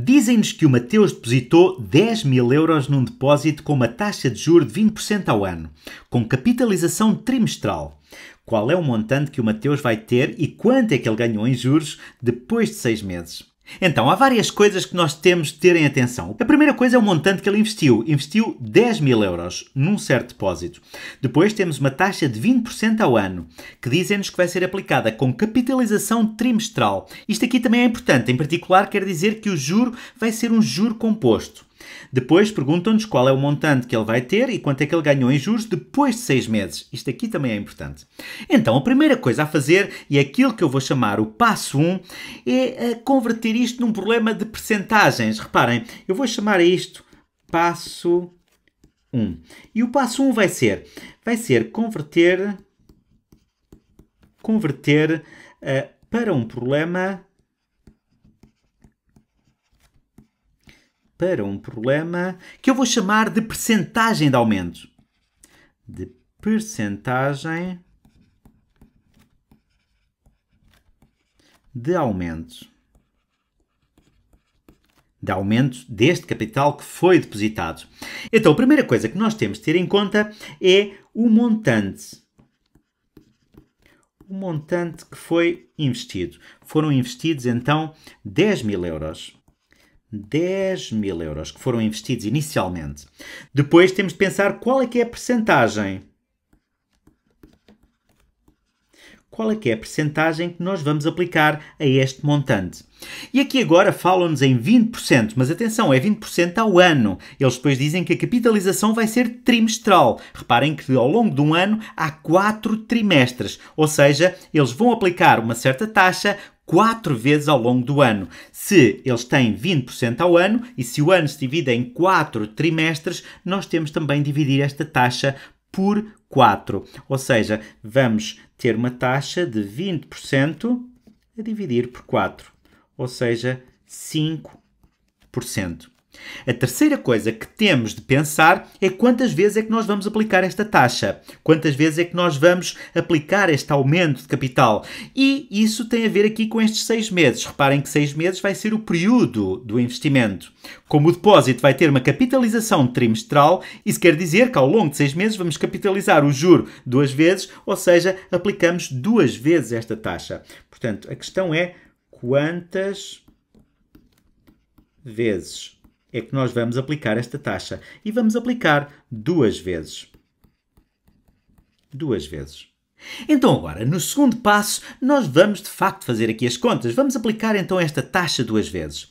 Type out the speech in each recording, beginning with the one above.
Dizem-nos que o Mateus depositou 10 mil euros num depósito com uma taxa de juros de 20% ao ano, com capitalização trimestral. Qual é o montante que o Mateus vai ter e quanto é que ele ganhou em juros depois de seis meses? Então, há várias coisas que nós temos de ter em atenção. A primeira coisa é o montante que ele investiu. Investiu 10 mil euros num certo depósito. Depois temos uma taxa de 20% ao ano, que dizem-nos que vai ser aplicada com capitalização trimestral. Isto aqui também é importante. Em particular, quer dizer que o juro vai ser um juro composto. Depois perguntam-nos qual é o montante que ele vai ter e quanto é que ele ganhou em juros depois de seis meses. Isto aqui também é importante. Então, a primeira coisa a fazer, e aquilo que eu vou chamar o passo 1, um, é eh, converter isto num problema de percentagens. Reparem, eu vou chamar isto passo 1. Um. E o passo 1 um vai ser, vai ser converter, converter uh, para um problema para um problema que eu vou chamar de percentagem de aumento. De percentagem de aumento. De aumento deste capital que foi depositado. Então, a primeira coisa que nós temos de ter em conta é o montante. O montante que foi investido. Foram investidos então 10 mil euros. 10 mil euros que foram investidos inicialmente. Depois temos de pensar qual é que é a percentagem. Qual é que é a percentagem que nós vamos aplicar a este montante? E aqui agora falam-nos em 20%, mas atenção, é 20% ao ano. Eles depois dizem que a capitalização vai ser trimestral. Reparem que ao longo de um ano há quatro trimestres, ou seja, eles vão aplicar uma certa taxa quatro vezes ao longo do ano. Se eles têm 20% ao ano e se o ano se divide em quatro trimestres, nós temos também de dividir esta taxa por 4. Ou seja, vamos ter uma taxa de 20% a dividir por 4, ou seja, 5%. A terceira coisa que temos de pensar é quantas vezes é que nós vamos aplicar esta taxa, quantas vezes é que nós vamos aplicar este aumento de capital. E isso tem a ver aqui com estes seis meses. Reparem que seis meses vai ser o período do investimento. Como o depósito vai ter uma capitalização trimestral, isso quer dizer que ao longo de seis meses vamos capitalizar o juro duas vezes, ou seja, aplicamos duas vezes esta taxa. Portanto, a questão é quantas vezes é que nós vamos aplicar esta taxa. E vamos aplicar duas vezes. Duas vezes. Então, agora, no segundo passo, nós vamos de facto fazer aqui as contas. Vamos aplicar então esta taxa duas vezes.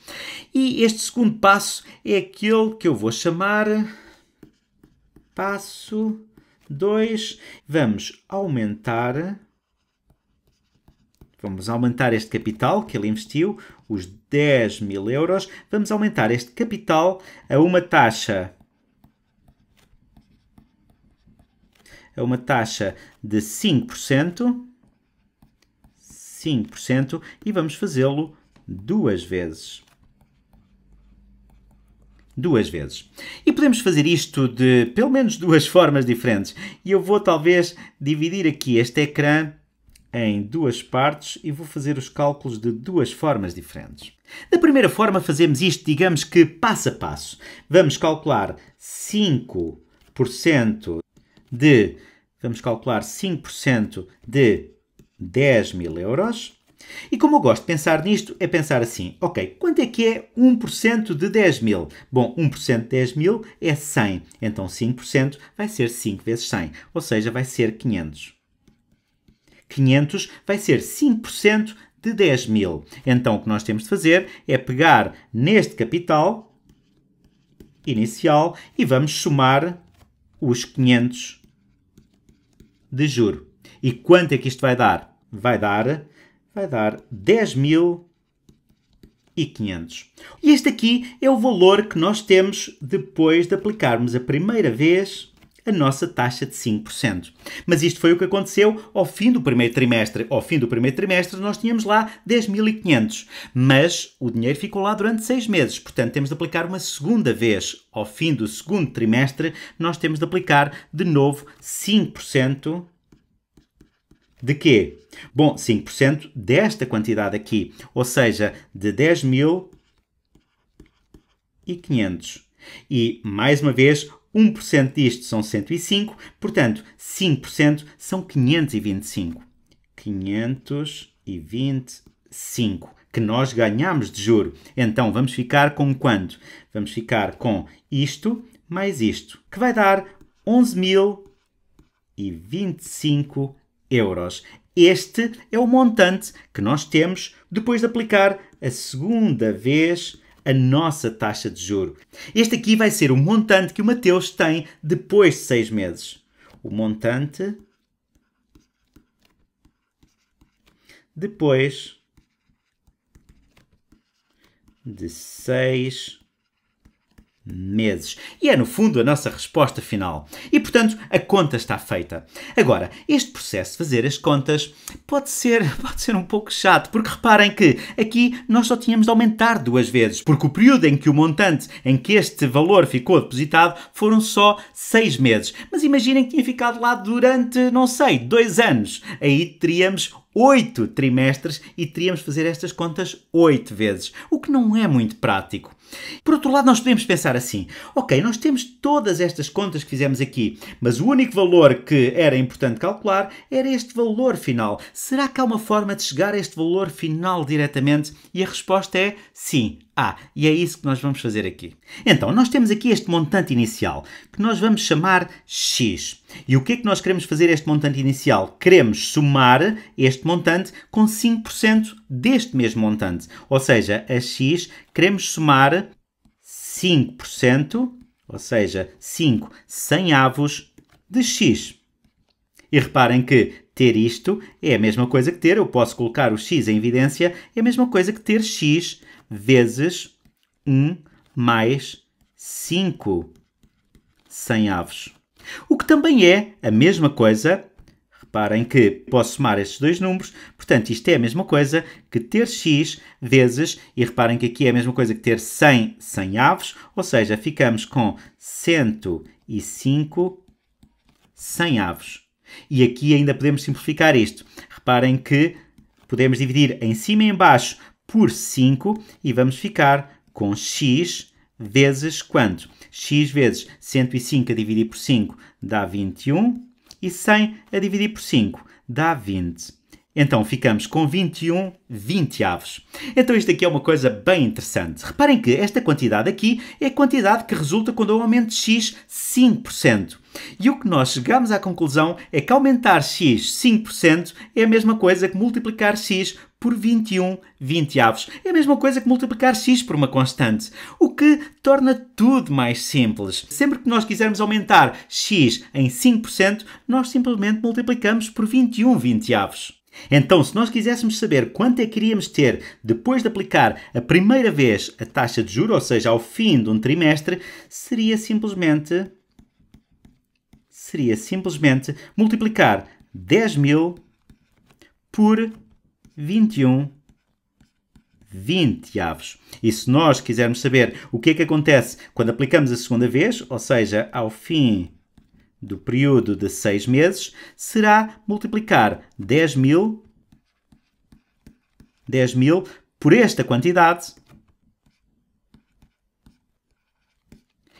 E este segundo passo é aquele que eu vou chamar passo 2. Vamos aumentar Vamos aumentar este capital que ele investiu, os 10 mil euros. Vamos aumentar este capital a uma taxa a uma taxa de 5%, 5% e vamos fazê-lo duas vezes. Duas vezes. E podemos fazer isto de pelo menos duas formas diferentes. E eu vou talvez dividir aqui este ecrã em duas partes e vou fazer os cálculos de duas formas diferentes. Da primeira forma, fazemos isto, digamos que passo a passo. Vamos calcular 5% de. Vamos calcular 5% de 10 mil euros. E como eu gosto de pensar nisto, é pensar assim: ok, quanto é que é 1% de 10 mil? Bom, 1% de 10 mil é 100, então 5% vai ser 5 vezes 100, ou seja, vai ser 500. 500 vai ser 5% de 10 mil. Então o que nós temos de fazer é pegar neste capital inicial e vamos somar os 500 de juro. E quanto é que isto vai dar? Vai dar, vai dar 10 mil e 500. E este aqui é o valor que nós temos depois de aplicarmos a primeira vez a nossa taxa de 5%. Mas isto foi o que aconteceu ao fim do primeiro trimestre. Ao fim do primeiro trimestre nós tínhamos lá 10.500, mas o dinheiro ficou lá durante seis meses, portanto temos de aplicar uma segunda vez. Ao fim do segundo trimestre nós temos de aplicar de novo 5% de quê? Bom, 5% desta quantidade aqui, ou seja, de 10.500. mil e E, mais uma vez, 1% disto são 105, portanto, 5% são 525. 525 que nós ganhamos de juro. Então vamos ficar com quanto? Vamos ficar com isto mais isto, que vai dar 11.025 euros. Este é o montante que nós temos depois de aplicar a segunda vez a nossa taxa de juro. Este aqui vai ser o montante que o Mateus tem depois de seis meses. O montante depois de seis meses. E é, no fundo, a nossa resposta final. E, portanto, a conta está feita. Agora, este processo de fazer as contas pode ser, pode ser um pouco chato, porque reparem que aqui nós só tínhamos de aumentar duas vezes, porque o período em que o montante em que este valor ficou depositado foram só seis meses. Mas imaginem que tinha ficado lá durante, não sei, dois anos. Aí teríamos oito trimestres e teríamos de fazer estas contas oito vezes, o que não é muito prático. Por outro lado, nós podemos pensar assim: ok, nós temos todas estas contas que fizemos aqui, mas o único valor que era importante calcular era este valor final. Será que há uma forma de chegar a este valor final diretamente? E a resposta é sim, ah, e é isso que nós vamos fazer aqui. Então, nós temos aqui este montante inicial, que nós vamos chamar x. E o que é que nós queremos fazer este montante inicial? Queremos somar este montante com 5% deste mesmo montante. Ou seja, a x queremos somar 5%, ou seja, 5 centavos avos de x. E reparem que ter isto é a mesma coisa que ter, eu posso colocar o x em evidência, é a mesma coisa que ter x vezes 1 mais 5 sem-avos. O que também é a mesma coisa. Reparem que posso somar estes dois números, portanto, isto é a mesma coisa que ter x vezes, e reparem que aqui é a mesma coisa que ter 100 sem avos, ou seja, ficamos com 105 sem avos. E aqui ainda podemos simplificar isto. Reparem que podemos dividir em cima e em baixo por 5 e vamos ficar com x vezes quanto? x vezes 105 a dividir por 5 dá 21 e 100 a dividir por 5 dá 20. Então ficamos com 21 vinteavos. Então isto aqui é uma coisa bem interessante. Reparem que esta quantidade aqui é a quantidade que resulta quando eu aumento x 5%. E o que nós chegamos à conclusão é que aumentar x 5% é a mesma coisa que multiplicar x por 21 avos. É a mesma coisa que multiplicar x por uma constante, o que torna tudo mais simples. Sempre que nós quisermos aumentar x em 5%, nós simplesmente multiplicamos por 21 avos. Então, se nós quiséssemos saber quanto é que iríamos ter depois de aplicar a primeira vez a taxa de juro, ou seja, ao fim de um trimestre, seria simplesmente seria simplesmente multiplicar 10 mil por 21 20 avos. E se nós quisermos saber o que é que acontece quando aplicamos a segunda vez, ou seja, ao fim do período de seis meses será multiplicar 10 mil, 10 mil por esta quantidade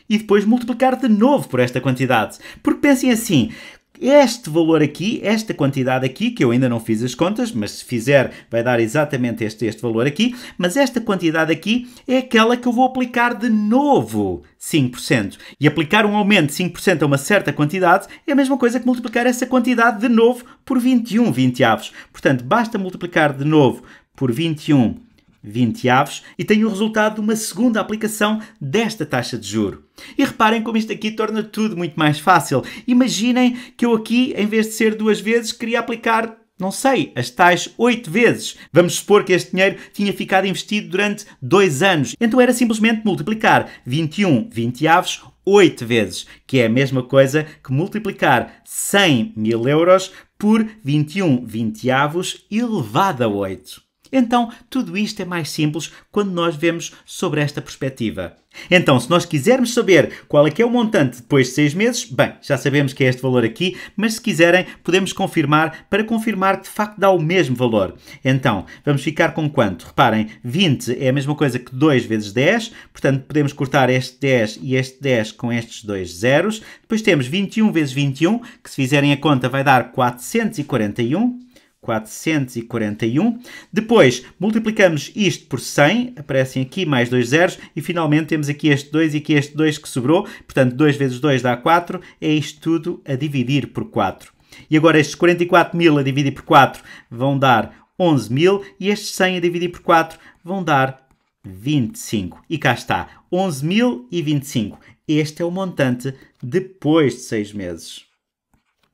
e depois multiplicar de novo por esta quantidade. Porque pensem assim, este valor aqui, esta quantidade aqui, que eu ainda não fiz as contas, mas se fizer vai dar exatamente este, este valor aqui, mas esta quantidade aqui é aquela que eu vou aplicar de novo 5%. E aplicar um aumento de 5% a uma certa quantidade é a mesma coisa que multiplicar essa quantidade de novo por 21 vinteavos. Portanto, basta multiplicar de novo por 21 20 aves, e tenho o resultado de uma segunda aplicação desta taxa de juro. E reparem como isto aqui torna tudo muito mais fácil. Imaginem que eu aqui, em vez de ser duas vezes, queria aplicar não sei, as tais oito vezes. Vamos supor que este dinheiro tinha ficado investido durante dois anos. Então era simplesmente multiplicar 21 20 aves oito vezes, que é a mesma coisa que multiplicar 100 mil euros por 21 20 avos elevado a 8. Então, tudo isto é mais simples quando nós vemos sobre esta perspectiva. Então, se nós quisermos saber qual é que é o montante depois de 6 meses, bem, já sabemos que é este valor aqui, mas se quiserem, podemos confirmar para confirmar que de facto dá o mesmo valor. Então, vamos ficar com quanto? Reparem, 20 é a mesma coisa que 2 vezes 10, portanto, podemos cortar este 10 e este 10 com estes dois zeros. Depois temos 21 vezes 21, que se fizerem a conta vai dar 441. 441. Depois multiplicamos isto por 100, aparecem aqui mais dois zeros e finalmente temos aqui este 2 e aqui este 2 que sobrou, portanto 2 vezes 2 dá 4, é isto tudo a dividir por 4. E agora estes 44 mil a dividir por 4 vão dar 11 mil e estes 100 a dividir por 4 vão dar 25. E cá está, 11.025. Este é o montante depois de 6 meses.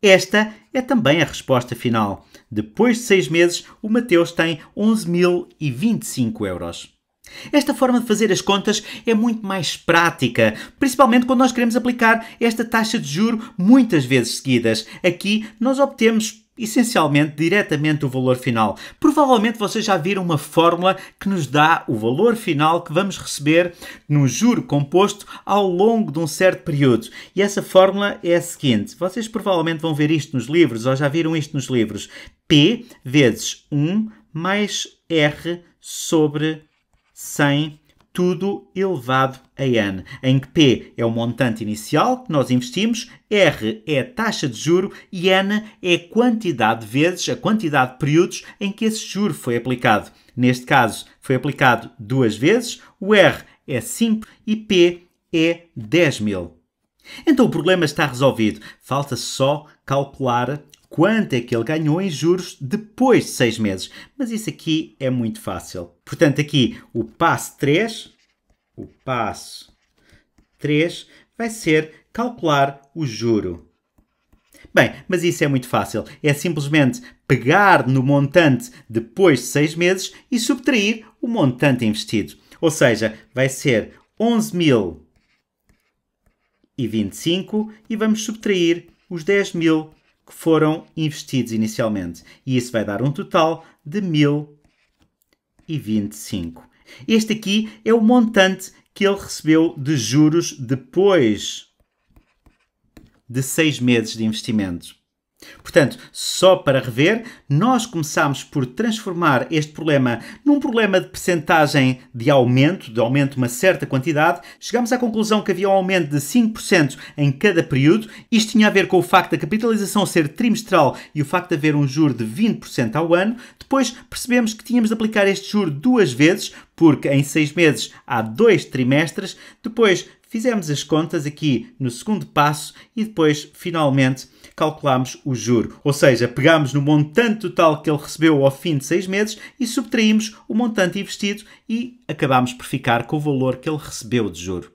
Esta é também a resposta final. Depois de seis meses, o Mateus tem 11.025 euros. Esta forma de fazer as contas é muito mais prática, principalmente quando nós queremos aplicar esta taxa de juro muitas vezes seguidas. Aqui nós obtemos essencialmente diretamente o valor final. Provavelmente vocês já viram uma fórmula que nos dá o valor final que vamos receber num juro composto ao longo de um certo período. E essa fórmula é a seguinte: vocês provavelmente vão ver isto nos livros ou já viram isto nos livros. P vezes 1 mais R sobre 100 tudo elevado a N, em que P é o montante inicial que nós investimos, R é a taxa de juro e N é a quantidade de vezes, a quantidade de períodos em que esse juro foi aplicado. Neste caso, foi aplicado duas vezes, o R é 5 e P é 10 mil. Então o problema está resolvido. Falta só calcular quanto é que ele ganhou em juros depois de seis meses. Mas isso aqui é muito fácil. Portanto, aqui o passo 3, o passo 3 vai ser calcular o juro. Bem, mas isso é muito fácil. É simplesmente pegar no montante depois de 6 meses e subtrair o montante investido. Ou seja, vai ser 11.025 e vamos subtrair os 10.000 mil que foram investidos inicialmente. E isso vai dar um total de 1.000 e 25. Este aqui é o montante que ele recebeu de juros depois de seis meses de investimentos. Portanto, só para rever, nós começámos por transformar este problema num problema de percentagem de aumento, de aumento de uma certa quantidade. Chegámos à conclusão que havia um aumento de 5% em cada período. Isto tinha a ver com o facto da capitalização ser trimestral e o facto de haver um juro de 20% ao ano. Depois percebemos que tínhamos de aplicar este juro duas vezes, porque em seis meses há dois trimestres. Depois fizemos as contas aqui no segundo passo e depois, finalmente, calculamos o juro. Ou seja, pegamos no montante total que ele recebeu ao fim de seis meses e subtraímos o montante investido e acabamos por ficar com o valor que ele recebeu de juro.